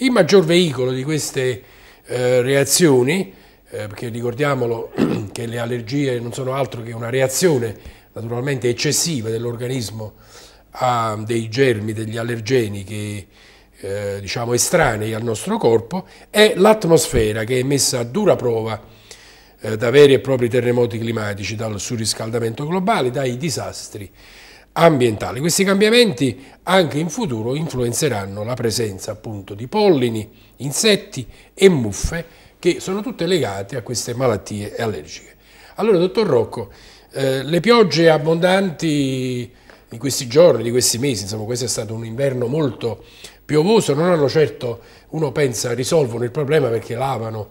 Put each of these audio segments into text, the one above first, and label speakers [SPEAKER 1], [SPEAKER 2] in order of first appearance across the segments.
[SPEAKER 1] Il maggior veicolo di queste eh, reazioni, eh, perché ricordiamolo che le allergie non sono altro che una reazione naturalmente eccessiva dell'organismo a dei germi, degli allergeni che eh, diciamo estranei al nostro corpo, è l'atmosfera che è messa a dura prova eh, da veri e propri terremoti climatici, dal surriscaldamento globale, dai disastri ambientale. Questi cambiamenti anche in futuro influenzeranno la presenza appunto di pollini, insetti e muffe che sono tutte legate a queste malattie allergiche. Allora, dottor Rocco, eh, le piogge abbondanti di questi giorni, di questi mesi, insomma questo è stato un inverno molto piovoso, non hanno certo, uno pensa, risolvono il problema perché lavano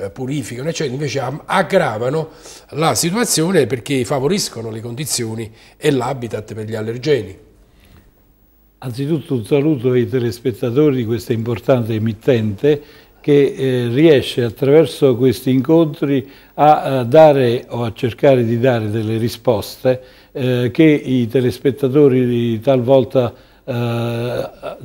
[SPEAKER 1] eh, purificano, eccetera, cioè, invece aggravano la situazione perché favoriscono le condizioni e l'habitat per gli allergeni.
[SPEAKER 2] Anzitutto un saluto ai telespettatori di questa importante emittente che eh, riesce attraverso questi incontri a, a, dare o a cercare di dare delle risposte eh, che i telespettatori talvolta eh,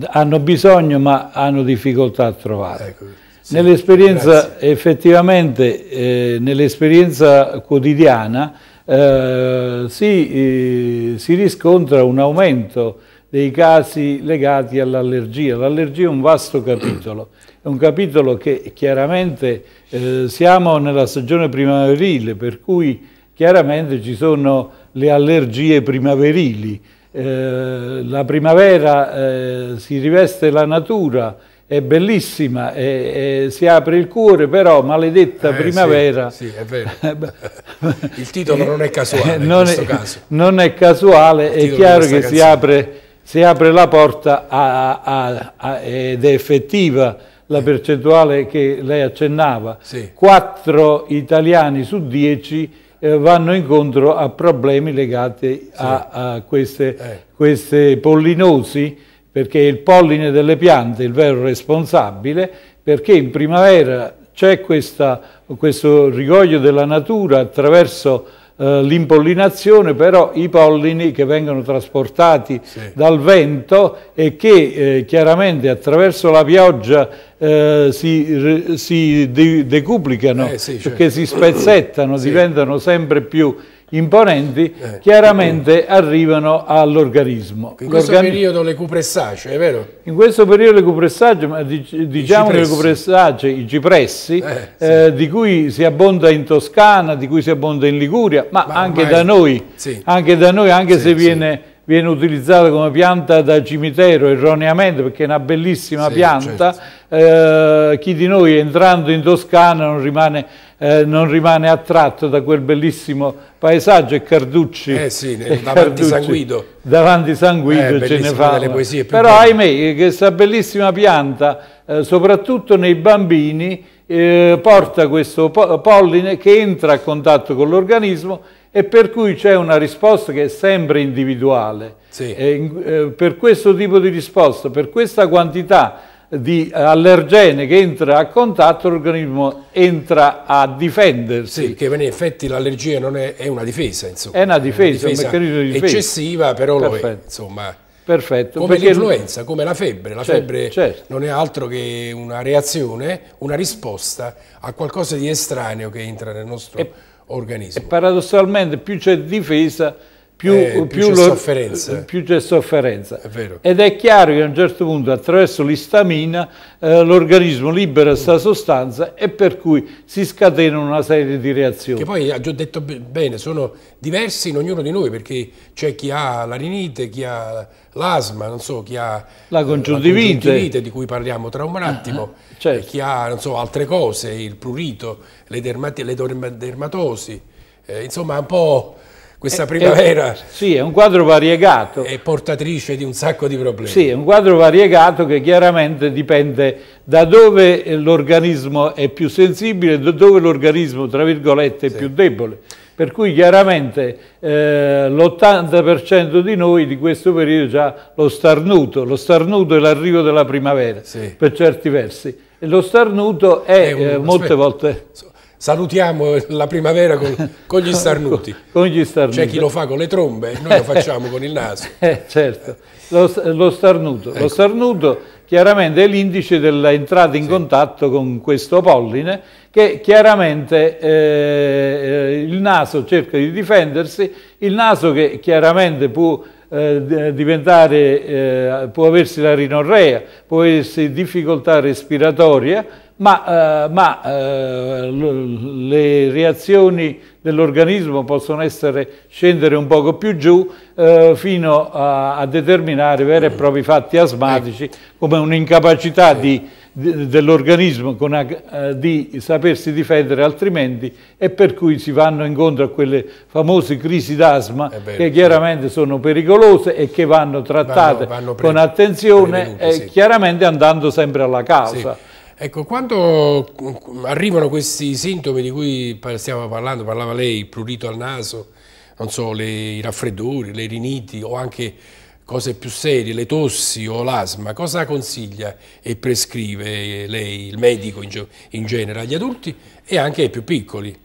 [SPEAKER 2] hanno bisogno ma hanno difficoltà a trovare. Ecco. Sì, nell'esperienza effettivamente, eh, nell'esperienza quotidiana eh, si, eh, si, riscontra un aumento dei casi legati all'allergia. L'allergia è un vasto capitolo, è un capitolo che chiaramente eh, siamo nella stagione primaverile, per cui chiaramente ci sono le allergie primaverili. Eh, la primavera eh, si riveste la natura, è bellissima, è, è, si apre il cuore, però maledetta eh, primavera. Sì, sì, è vero. il titolo non è casuale eh, non è, non è, casuale, è chiaro che si apre, si apre, la porta a, a, a, ed è effettiva la mm. percentuale che lei accennava. Sì. 4 italiani su 10 eh, vanno incontro a problemi legati sì. a, a, queste, eh. queste pollinosi perché è il polline delle piante il vero responsabile, perché in primavera c'è questo rigoglio della natura attraverso eh, l'impollinazione, però i pollini che vengono trasportati sì. dal vento e che eh, chiaramente attraverso la pioggia eh, si, si de decuplicano, eh, sì, certo. perché si spezzettano, sì. diventano sempre più imponenti, eh, chiaramente eh. arrivano all'organismo. In questo periodo
[SPEAKER 1] le cupressacee, è vero?
[SPEAKER 2] In questo periodo le cupressacee, diciamo che le cupressacee, i cipressi, eh, eh, sì. di cui si abbonda in Toscana, di cui si abbonda in Liguria, ma, ma anche, da noi, sì. anche, da noi, anche sì, se viene viene utilizzata come pianta da cimitero erroneamente perché è una bellissima sì, pianta, certo. eh, chi di noi entrando in Toscana non rimane, eh, non rimane attratto da quel bellissimo paesaggio e Carducci. Eh sì, e davanti Carducci, San Guido. Davanti San eh, Guido ce ne fa. Però ahimè, questa bellissima pianta, eh, soprattutto nei bambini, eh, porta questo polline che entra a contatto con l'organismo e per cui c'è una risposta che è sempre individuale. Sì. E, eh, per questo tipo di risposta, per questa quantità di allergene che entra a contatto l'organismo entra a difendersi. Sì, che in effetti l'allergia non è, è, una difesa, insomma. È una difesa, è una difesa, un difesa eccessiva, però Perfetto. lo è,
[SPEAKER 1] insomma. Perfetto. Come l'influenza, come la febbre. La certo, febbre certo. non è altro che una reazione, una risposta a qualcosa di estraneo che entra nel
[SPEAKER 2] nostro e organismo. E paradossalmente più c'è difesa più, eh, più, più, c'è sofferenza. Più c'è sofferenza. È Ed è chiaro che a un certo punto attraverso l'istamina eh, l'organismo libera questa mm. sostanza e per cui si scatenano una serie di reazioni. Che
[SPEAKER 1] poi, ha già detto bene, sono diversi in ognuno di noi perché c'è chi ha la rinite, chi ha l'asma, non so, chi ha
[SPEAKER 2] la eh, congiuntivite. la congiuntivite,
[SPEAKER 1] di cui parliamo tra un attimo, ah, ah, certo. Eh, chi ha so, altre cose, il prurito, le, dermat le dermatosi, eh, insomma un po' questa primavera. È,
[SPEAKER 2] sì, è un quadro variegato. È portatrice di un sacco di problemi. Sì, è un quadro variegato che chiaramente dipende da dove l'organismo è più sensibile e da dove l'organismo, tra virgolette, è sì. più debole. Per cui chiaramente eh, l'80% di noi di questo periodo ha lo starnuto. Lo starnuto è l'arrivo della primavera, sì. per certi versi. E lo starnuto è, è un, eh, molte aspetta. volte salutiamo la primavera con, con gli starnuti. Con gli starnuti. C'è chi lo fa con le trombe, noi lo facciamo con il naso. Eh, certo, lo, lo starnuto. Ecco. Lo starnuto chiaramente è l'indice dell'entrata in sì. contatto con questo polline che chiaramente eh, eh il naso cerca di difendersi, il naso che chiaramente può eh, diventare, eh, può aversi la rinorrea, può aversi difficoltà respiratoria, ma, eh, ma eh, le reazioni dell'organismo possono essere, scendere un poco più giù eh, fino a, a, determinare veri e propri fatti asmatici ecco. come un'incapacità dell'organismo eh, di sapersi difendere altrimenti e per cui si vanno incontro a quelle famose crisi d'asma che chiaramente sì. sono pericolose e che vanno trattate vanno, vanno con attenzione e chiaramente andando sempre alla causa. Sì.
[SPEAKER 1] Ecco, quando arrivano questi sintomi di cui stiamo parlando, parlava lei, il prurito al naso, non so, le, i raffreddori, le riniti o anche cose più serie, le tossi o l'asma, cosa consiglia e prescrive lei, il medico in, in, genere, agli adulti e anche ai più piccoli?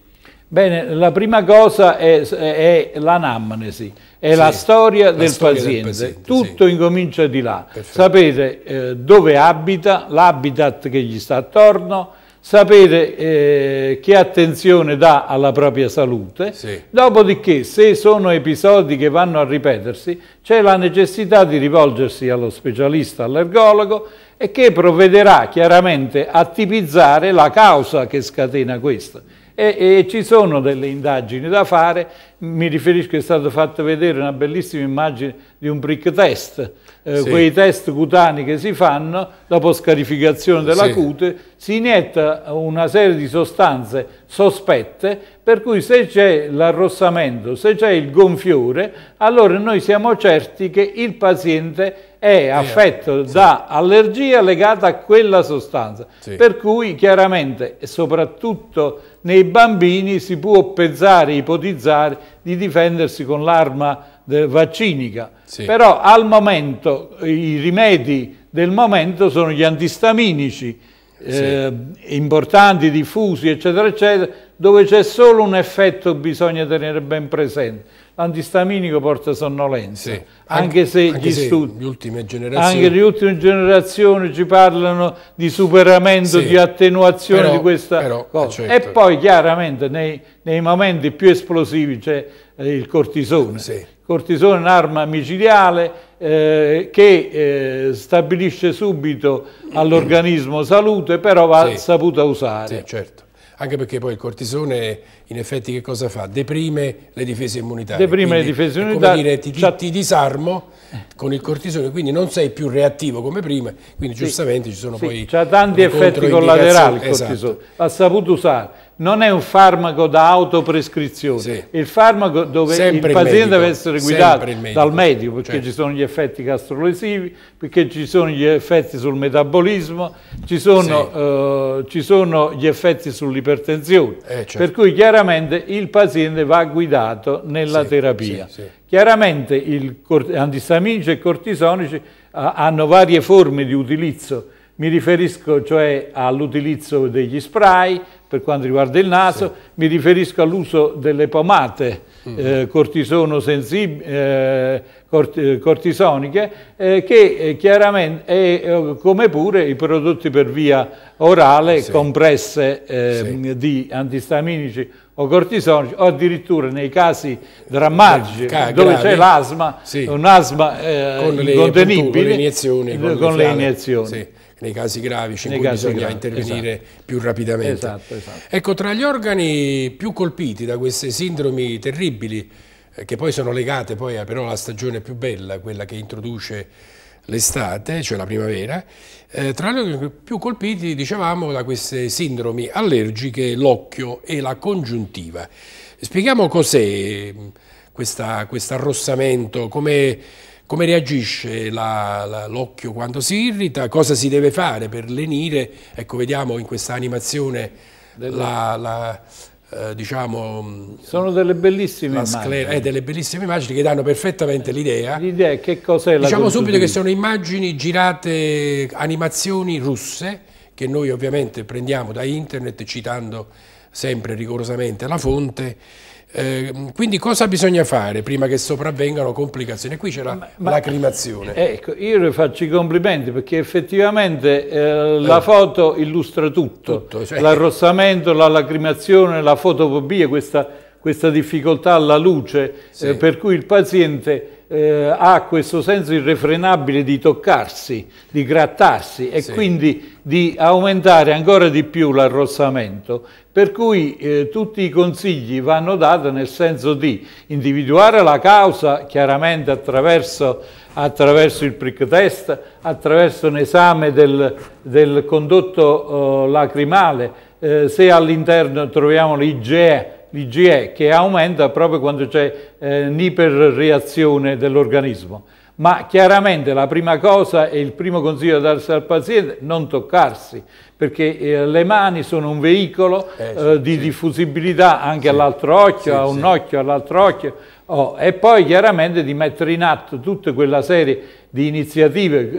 [SPEAKER 2] Bene, la prima cosa è, è l'anamnesi è sì, la storia, la del, storia paziente. del, paziente. tutto sì. incomincia di là. Perfetto. Sapete eh, dove abita, l'habitat che gli sta attorno, sapere eh, che attenzione dà alla propria salute, sì. dopodiché se sono episodi che vanno a ripetersi c'è la necessità di rivolgersi allo specialista, all'ergologo e che provvederà chiaramente a tipizzare la causa che scatena questo e, e, ci sono delle indagini da fare, mi riferisco è stata fatta vedere una bellissima immagine di un brick test, eh, sì. quei test cutanei che si fanno dopo scarificazione della sì. cute, si inietta una serie di sostanze sospette per cui se c'è l'arrossamento, se c'è il gonfiore, allora noi siamo certi che il paziente è affetto sì. da allergia legata a quella sostanza. Per cui chiaramente, soprattutto nei bambini si può pensare, ipotizzare di difendersi con l'arma vaccinica. Sì. Però al momento i rimedi del momento sono gli antistaminici eh, sì. importanti, diffusi, eccetera, eccetera, dove c'è solo un effetto che bisogna tenere ben presente. L'antistaminico porta sonnolenza, sì. anche, anche, se anche gli se studi,
[SPEAKER 1] ultime generazioni... anche
[SPEAKER 2] le ultime generazioni ci parlano di superamento, sì. di attenuazione però, di questa però, eh, cosa. Certo. E poi chiaramente nei, nei, momenti più esplosivi c'è eh, il cortisone. Sì. Il cortisone è un'arma micidiale eh, che eh, stabilisce subito all'organismo salute, però va sì. saputa usare. Sì, certo. Anche perché poi il cortisone
[SPEAKER 1] in effetti che cosa fa? Deprime le difese immunitarie. Deprime quindi, le difese immunitarie. Come dire, ti, cioè ti, disarmo con il cortisone, quindi non sei più reattivo come prima, quindi sì. giustamente ci sono sì. poi...
[SPEAKER 2] C'ha tanti effetti collaterali il cortisone, esatto. va saputo usare non è un farmaco da autoprescrizione, sì. il farmaco dove Sempre il paziente il deve essere guidato medico. dal medico, perché certo. ci sono gli effetti gastrolesivi, perché ci sono gli effetti sul metabolismo, ci sono, sì. eh, ci sono gli effetti sull'ipertensione, eh, certo. per cui chiaramente il paziente va guidato nella sì, terapia. Chiaramente antistaminici e cortisonici eh, hanno varie forme di utilizzo, mi riferisco cioè all'utilizzo degli spray per quanto riguarda il naso, sì. mi riferisco all'uso delle pomate mm. eh, eh, cort eh, cortisoniche eh, che eh, chiaramente, eh, come pure i prodotti per via orale, sì. compresse ehm, sì. di antistaminici o cortisonici o addirittura nei casi drammatici Ca dove c'è l'asma, un asma incontenibile con le iniezioni. Con le iniezioni nei casi
[SPEAKER 1] gravi, in cui bisogna gravi, intervenire esatto. più rapidamente. Esatto, esatto. Ecco, tra gli organi più colpiti da queste sindromi terribili, eh, che poi sono legate poi a, però alla stagione più bella, quella che introduce l'estate, cioè la primavera, eh, tra gli organi più colpiti, dicevamo, da queste sindromi allergiche, l'occhio e la congiuntiva. Spieghiamo cos'è mm, questo arrossamento, come come reagisce l'occhio quando si irrita? Cosa si deve fare per lenire? Ecco, vediamo in questa animazione delle... la, la eh, diciamo, sono delle bellissime, sclera, eh, delle bellissime immagini che danno perfettamente l'idea
[SPEAKER 2] l'idea che cos'è la diciamo subito che sono
[SPEAKER 1] immagini girate animazioni russe che noi ovviamente prendiamo da internet citando sempre rigorosamente la fonte eh, quindi cosa bisogna fare prima che sopravvengano complicazioni? Qui c'è la lacrimazione.
[SPEAKER 2] Ecco, io le faccio i complimenti perché effettivamente eh, eh. la foto illustra tutto. tutto cioè... L'arrossamento, la lacrimazione, la fotofobia, questa, questa difficoltà alla luce, sì. eh, per cui il paziente eh, ha questo senso irrefrenabile di toccarsi, di grattarsi e sì. quindi di aumentare ancora di più l'arrossamento, per cui eh, tutti i consigli vanno dati nel senso di individuare la causa chiaramente attraverso, attraverso il prick test, attraverso un esame del, del condotto oh, eh, lacrimale, se all'interno troviamo l'IGE l'IgE, che aumenta proprio quando c'è eh, un'iperreazione dell'organismo. Ma chiaramente la prima cosa e il primo consiglio da darsi al paziente è non toccarsi, perché eh, le mani sono un veicolo eh, eh sì, di sì. diffusibilità anche sì. all'altro occhio, a un occhio, all'altro occhio Oh, e poi chiaramente di mettere in atto tutta quella serie di iniziative,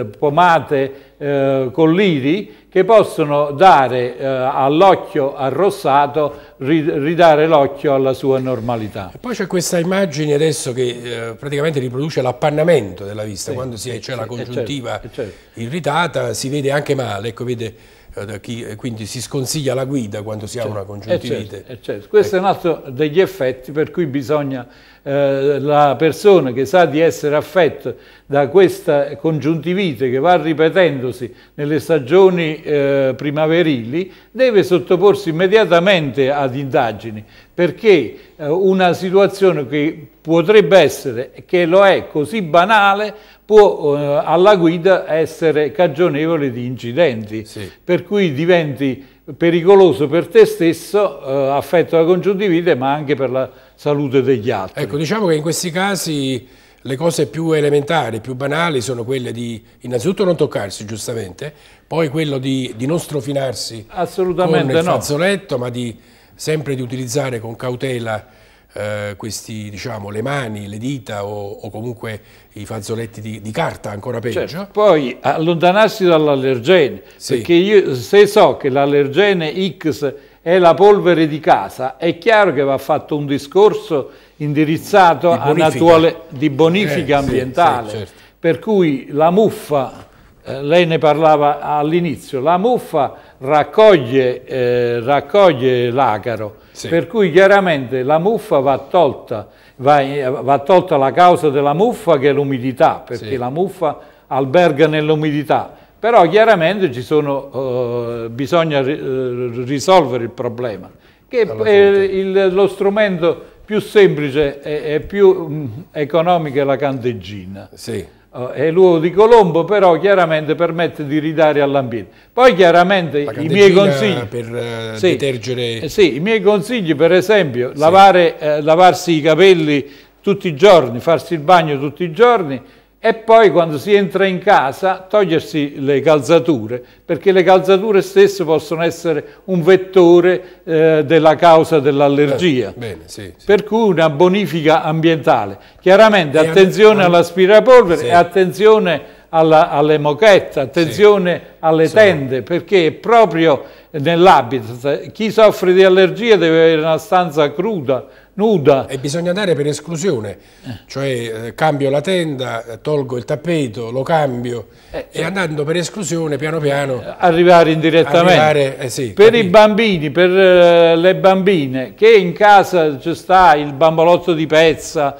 [SPEAKER 2] eh, pomate, eh, colliri, che possono dare eh, all'occhio arrossato, ridare l'occhio alla sua normalità. E
[SPEAKER 1] poi c'è questa immagine adesso che eh, praticamente riproduce l'appannamento della vista, sì, quando c'è sì, la certo, congiuntiva certo. irritata si vede anche male, ecco, vede eh, chi, eh, quindi si sconsiglia la guida quando si eh, certo, ha una congiuntivite. È certo, è
[SPEAKER 2] certo. Questo ecco. è un altro degli effetti per cui bisogna, eh, la persona che sa di essere affetto da questa congiuntivite che va ripetendosi nelle stagioni eh, primaverili deve sottoporsi immediatamente ad indagini perché eh, una situazione che potrebbe essere, che lo è così banale, può eh, alla guida essere cagionevole di incidenti, sì. per cui diventi pericoloso per te stesso, eh, affetto alla congiuntivite, ma anche per la salute degli altri. Ecco, diciamo che in questi casi
[SPEAKER 1] le cose più elementari, più banali sono quelle di innanzitutto non toccarsi giustamente, poi quello di, di non strofinarsi Assolutamente con il fazzoletto, ma di, sempre di utilizzare con cautela eh, questi, diciamo, le mani, le dita o, o comunque i fazzoletti di, di carta, ancora cioè, peggio. Certo,
[SPEAKER 2] poi allontanarsi dall'allergene, sì. perché io se so che l'allergene X è la polvere di casa, è chiaro che va fatto un discorso indirizzato di una attuale, di bonifica eh, ambientale. Sì, sì, certo. Per cui la muffa, eh, lei ne parlava all'inizio, la muffa raccoglie, eh, raccoglie l'acaro, sì. per cui chiaramente la muffa va tolta, va, va, tolta la causa della muffa che è l'umidità, perché la muffa alberga nell'umidità. Però chiaramente sono, eh, bisogna eh, risolvere il problema, che è il, lo strumento più semplice e, e più mh, mm, economica è la candeggina. Sì. Uh, è l'uovo di Colombo, però chiaramente permette di ridare all'ambiente. Poi chiaramente i miei consigli...
[SPEAKER 1] per uh, sì,
[SPEAKER 2] detergere... Eh, sì, i miei consigli per esempio, sì. lavare, eh, lavarsi i capelli tutti i giorni, farsi il bagno tutti i giorni, e poi quando si entra in casa togliersi le calzature, perché le calzature stesse possono essere un vettore eh, della causa dell'allergia. Eh, sì, sì. Per cui una bonifica ambientale. Chiaramente e attenzione am all'aspirapolvere sì. e attenzione alla, alle moquette, attenzione alle tende, perché proprio nell'habitat chi soffre di allergia deve avere una stanza cruda, nuda. E bisogna andare per esclusione, eh. cioè eh, cambio
[SPEAKER 1] la tenda, tolgo il tappeto, lo cambio eh, e andando per esclusione piano piano...
[SPEAKER 2] Eh, arrivare indirettamente. Arrivare, eh, sì, per capito. i bambini, per eh, le bambine, che in casa ci sta il bambolotto di pezza,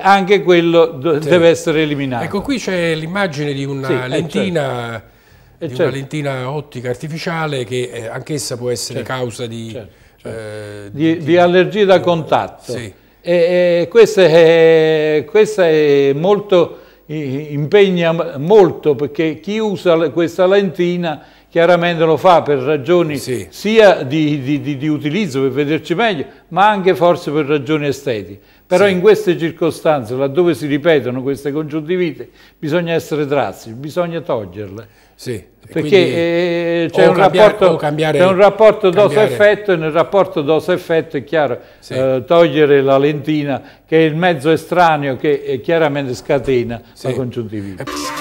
[SPEAKER 2] anche quello sì. deve essere eliminato. Ecco
[SPEAKER 1] qui c'è l'immagine di una sì, lentina... Certo. Di una certo. lentina ottica artificiale che anch'essa può essere certo. causa di certo cioè, eh, di,
[SPEAKER 2] di, allergie da contatto. Sì. E, e questa, è, questa è molto, impegna molto perché chi usa questa lentina chiaramente lo fa per ragioni sì. sia di, di, di, di, utilizzo per vederci meglio, ma anche forse per ragioni estetiche. Però sì. in queste circostanze, laddove si ripetono queste congiuntivite, bisogna essere drastici, bisogna toglierle. Sì. Perché eh, c'è, un rapporto, cambiare, un rapporto dosa-effetto e nel rapporto dose effetto è chiaro sì. eh, togliere la lentina che è il mezzo estraneo che eh, chiaramente scatena la congiuntivite. Eh,